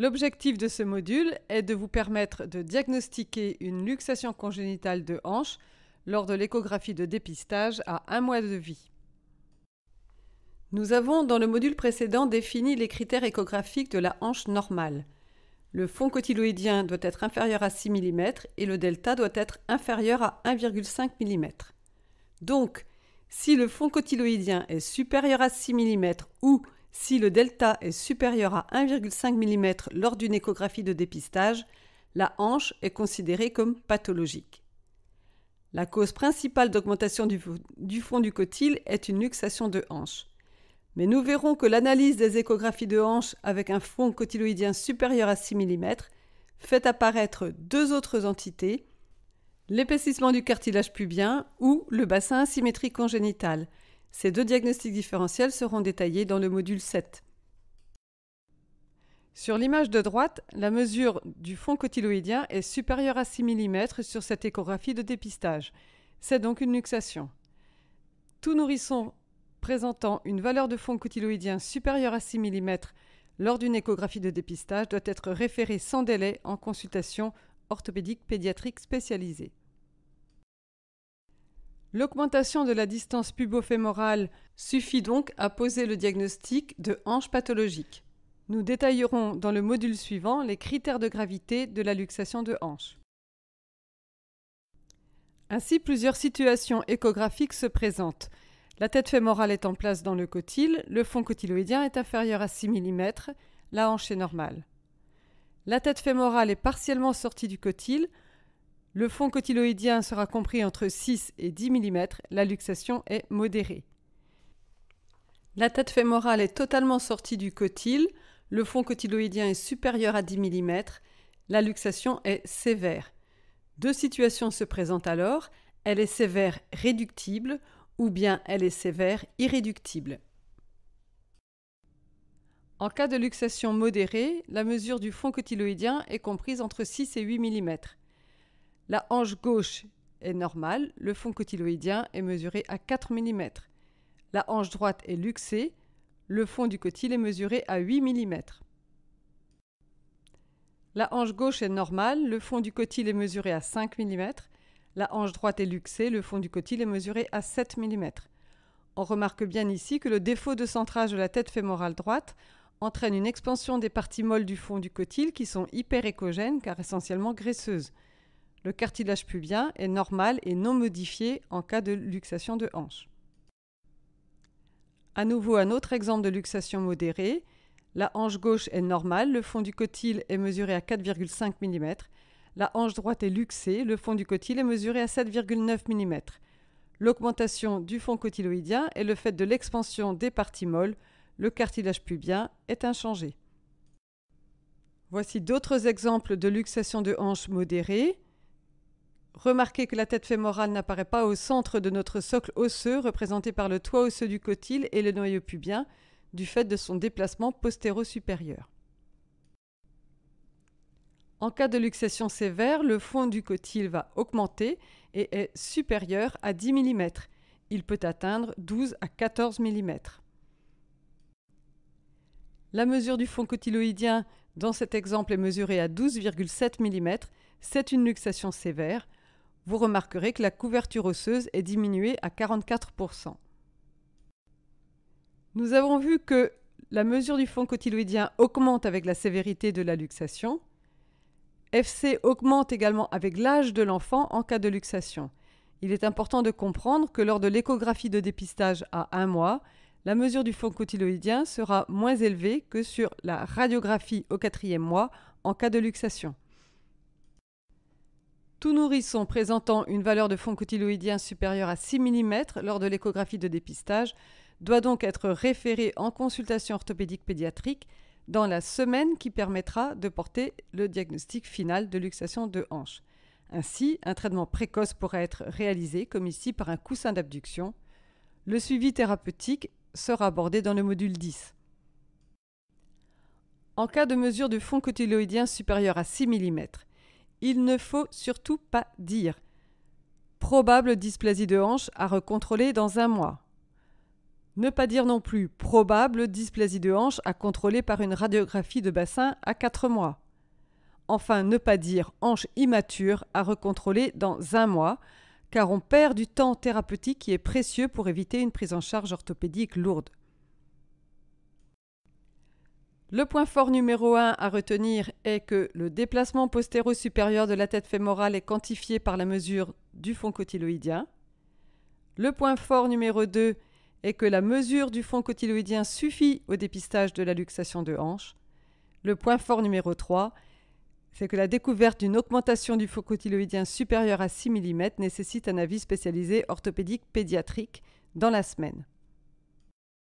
L'objectif de ce module est de vous permettre de diagnostiquer une luxation congénitale de hanche lors de l'échographie de dépistage à un mois de vie. Nous avons dans le module précédent défini les critères échographiques de la hanche normale. Le fond cotyloïdien doit être inférieur à 6 mm et le delta doit être inférieur à 1,5 mm. Donc, si le fond cotyloïdien est supérieur à 6 mm ou si le delta est supérieur à 1,5 mm lors d'une échographie de dépistage, la hanche est considérée comme pathologique. La cause principale d'augmentation du, fond du cotyle est une luxation de hanche. Mais nous verrons que l'analyse des échographies de hanche avec un fond cotyloïdien supérieur à 6 mm fait apparaître deux autres entités, l'épaississement du cartilage pubien ou le bassin asymétrique congénital, ces deux diagnostics différentiels seront détaillés dans le module 7. Sur l'image de droite, la mesure du fond cotyloïdien est supérieure à 6 mm sur cette échographie de dépistage. C'est donc une luxation. Tout nourrisson présentant une valeur de fond cotyloïdien supérieure à 6 mm lors d'une échographie de dépistage doit être référé sans délai en consultation orthopédique pédiatrique spécialisée. L'augmentation de la distance pubo-fémorale suffit donc à poser le diagnostic de hanche pathologique. Nous détaillerons dans le module suivant les critères de gravité de la luxation de hanche. Ainsi, plusieurs situations échographiques se présentent. La tête fémorale est en place dans le cotyle, le fond cotyloïdien est inférieur à 6 mm, la hanche est normale. La tête fémorale est partiellement sortie du cotyle, le fond cotyloïdien sera compris entre 6 et 10 mm, la luxation est modérée. La tête fémorale est totalement sortie du cotyle, le fond cotyloïdien est supérieur à 10 mm, la luxation est sévère. Deux situations se présentent alors, elle est sévère réductible ou bien elle est sévère irréductible. En cas de luxation modérée, la mesure du fond cotyloïdien est comprise entre 6 et 8 mm. La hanche gauche est normale, le fond cotyloïdien est mesuré à 4 mm. La hanche droite est luxée, le fond du cotyle est mesuré à 8 mm. La hanche gauche est normale, le fond du cotyle est mesuré à 5 mm. La hanche droite est luxée, le fond du cotyle est mesuré à 7 mm. On remarque bien ici que le défaut de centrage de la tête fémorale droite entraîne une expansion des parties molles du fond du cotyle qui sont hyper-écogènes car essentiellement graisseuses. Le cartilage pubien est normal et non modifié en cas de luxation de hanche. À nouveau, un autre exemple de luxation modérée. La hanche gauche est normale, le fond du cotyle est mesuré à 4,5 mm. La hanche droite est luxée, le fond du cotyle est mesuré à 7,9 mm. L'augmentation du fond cotyloïdien est le fait de l'expansion des parties molles. Le cartilage pubien est inchangé. Voici d'autres exemples de luxation de hanche modérée. Remarquez que la tête fémorale n'apparaît pas au centre de notre socle osseux représenté par le toit osseux du cotyle et le noyau pubien du fait de son déplacement postéro-supérieur. En cas de luxation sévère, le fond du cotyle va augmenter et est supérieur à 10 mm. Il peut atteindre 12 à 14 mm. La mesure du fond cotyloïdien dans cet exemple est mesurée à 12,7 mm. C'est une luxation sévère vous remarquerez que la couverture osseuse est diminuée à 44%. Nous avons vu que la mesure du fond cotyloïdien augmente avec la sévérité de la luxation. FC augmente également avec l'âge de l'enfant en cas de luxation. Il est important de comprendre que lors de l'échographie de dépistage à un mois, la mesure du fond cotyloïdien sera moins élevée que sur la radiographie au quatrième mois en cas de luxation. Tout nourrisson présentant une valeur de fond cotyloïdien supérieure à 6 mm lors de l'échographie de dépistage doit donc être référé en consultation orthopédique pédiatrique dans la semaine qui permettra de porter le diagnostic final de luxation de hanche. Ainsi, un traitement précoce pourra être réalisé, comme ici par un coussin d'abduction. Le suivi thérapeutique sera abordé dans le module 10. En cas de mesure de fond cotyloïdien supérieur à 6 mm, il ne faut surtout pas dire probable dysplasie de hanche à recontrôler dans un mois. Ne pas dire non plus probable dysplasie de hanche à contrôler par une radiographie de bassin à 4 mois. Enfin, ne pas dire hanche immature à recontrôler dans un mois, car on perd du temps thérapeutique qui est précieux pour éviter une prise en charge orthopédique lourde. Le point fort numéro 1 à retenir est que le déplacement postéro-supérieur de la tête fémorale est quantifié par la mesure du fond cotyloïdien. Le point fort numéro 2 est que la mesure du fond cotyloïdien suffit au dépistage de la luxation de hanche. Le point fort numéro 3 c'est que la découverte d'une augmentation du fond cotyloïdien supérieure à 6 mm nécessite un avis spécialisé orthopédique pédiatrique dans la semaine.